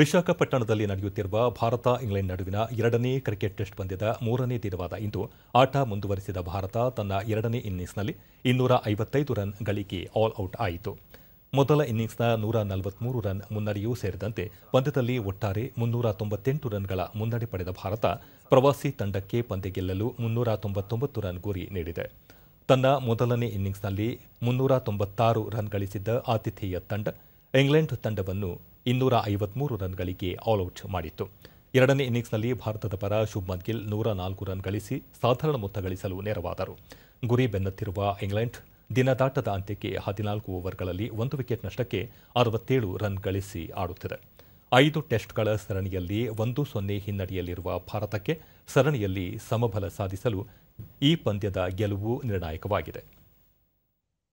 ವಿಶಾಖಪಟ್ಟಣದಲ್ಲಿ ನಡೆಯುತ್ತಿರುವ ಭಾರತ ಇಂಗ್ಲೆಂಡ್ ನಡುವಿನ ಎರಡನೇ ಕ್ರಿಕೆಟ್ ಟೆಸ್ಟ್ ಪಂದ್ಯದ ಮೂರನೇ ದಿನವಾದ ಇಂದು ಆಟ ಮುಂದುವರೆಸಿದ ಭಾರತ ತನ್ನ ಎರಡನೇ ಇನ್ನಿಂಗ್ಸ್ನಲ್ಲಿ ಇನ್ನೂರ ಐವತ್ತೈದು ರನ್ ಗಳಿಕೆ ಆಲ್ ಔಟ್ ಆಯಿತು ಮೊದಲ ಇನ್ನಿಂಗ್ಸ್ನ ನೂರ ನಲವತ್ಮೂರು ರನ್ ಮುನ್ನಡೆಯೂ ಸೇರಿದಂತೆ ಪಂದ್ಯದಲ್ಲಿ ಒಟ್ಟಾರೆ ಮುನ್ನೂರ ತೊಂಬತ್ತೆಂಟು ರನ್ಗಳ ಮುನ್ನಡೆ ಪಡೆದ ಭಾರತ ಪ್ರವಾಸಿ ತಂಡಕ್ಕೆ ಪಂದ್ಯ ಗೆಲ್ಲಲು ಮುನ್ನೂರ ತೊಂಬತ್ತೊಂಬತ್ತು ರನ್ ಗುರಿ ನೀಡಿದೆ ತನ್ನ ಮೊದಲನೇ ಇನ್ನಿಂಗ್ಸ್ನಲ್ಲಿ ಮುನ್ನೂರ ತೊಂಬತ್ತಾರು ರನ್ ಗಳಿಸಿದ್ದ ಆತಿಥೇಯ ತಂಡ ಇಂಗ್ಲೆಂಡ್ ತಂಡವನ್ನು ಇನ್ನೂರ ಐವತ್ಮೂರು ರನ್ಗಳಿಗೆ ಆಲ್ಔಟ್ ಮಾಡಿತ್ತು ಎರಡನೇ ಇನ್ನಿಂಗ್ಸ್ನಲ್ಲಿ ಭಾರತದ ಪರ ಶುಭ್ಮನ್ ಗಿಲ್ ನೂರ ನಾಲ್ಕು ರನ್ ಗಳಿಸಿ ಸಾಧಾರಣ ಮೊತ್ತ ಗಳಿಸಲು ನೆರವಾದರು ಗುರಿ ಬೆನ್ನತ್ತಿರುವ ಇಂಗ್ಲೆಂಡ್ ದಿನದಾಟದ ಅಂತ್ಯಕ್ಕೆ ಹದಿನಾಲ್ಕು ಓವರ್ಗಳಲ್ಲಿ ಒಂದು ವಿಕೆಟ್ ನಷ್ಟಕ್ಕೆ ಅರವತ್ತೇಳು ರನ್ ಗಳಿಸಿ ಆಡುತ್ತಿದೆ ಐದು ಟೆಸ್ಟ್ಗಳ ಸರಣಿಯಲ್ಲಿ ಒಂದು ಸೊನ್ನೆ ಹಿನ್ನಡೆಯಲ್ಲಿರುವ ಭಾರತಕ್ಕೆ ಸರಣಿಯಲ್ಲಿ ಸಮಬಲ ಸಾಧಿಸಲು ಈ ಪಂದ್ಯದ ಗೆಲುವು ನಿರ್ಣಾಯಕವಾಗಿದೆ